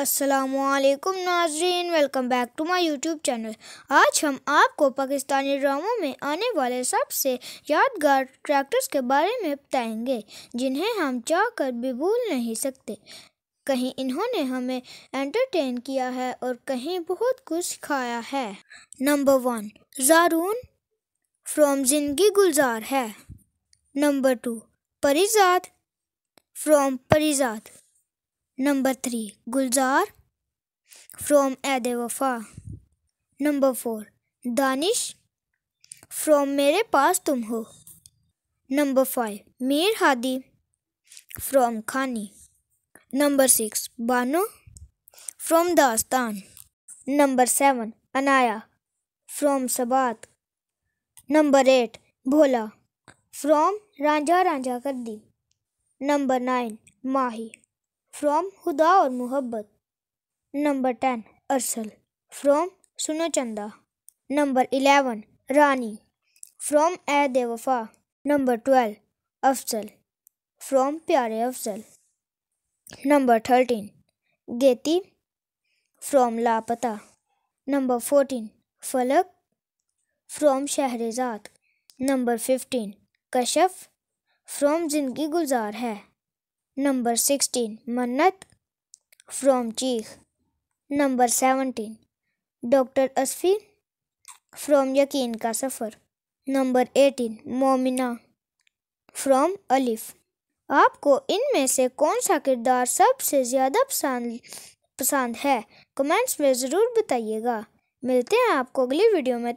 असलकुम नाजरीन welcome back to my YouTube channel आज हम आपको पाकिस्तानी ड्रामों में आने वाले सबसे यादगार ट्रैक्टर्स के बारे में बताएंगे जिन्हें हम चाह कर भी भूल नहीं सकते कहीं इन्होंने हमें एंटरटेन किया है और कहीं बहुत कुछ सिखाया है number one जारून from Zindagi Gulzar Hai number two Parizaad from Parizaad number three Gulzar from Ehd Wafa number four Danish from मेरे Paas Tum Ho number five Mir Hadi from Khaani number six Bano from Dastaan number seven Anaya from Sabaat number eight Bhola from Ranjha Ranjha Kar Di number nine Mahi from Khuda Aur Mohabbat number ten Arsal from Suno Chanda number eleven Rani from ए देवफा number twelve Afzal from Pyare Afzal number thirteen Geti from Lapata number fourteen Falak from Shehrzaat number fifteen Kashaf from Zindagi Gulzar है number sixteen Mannat from Cheekh number seventeen doctor Asfi from Yakeen Ka Safar number eighteen Momina from Alif आपको इनमें से कौन सा किरदार सबसे ज़्यादा पसंद पसंद है कमेंट्स में ज़रूर बताइएगा मिलते हैं आपको अगली वीडियो में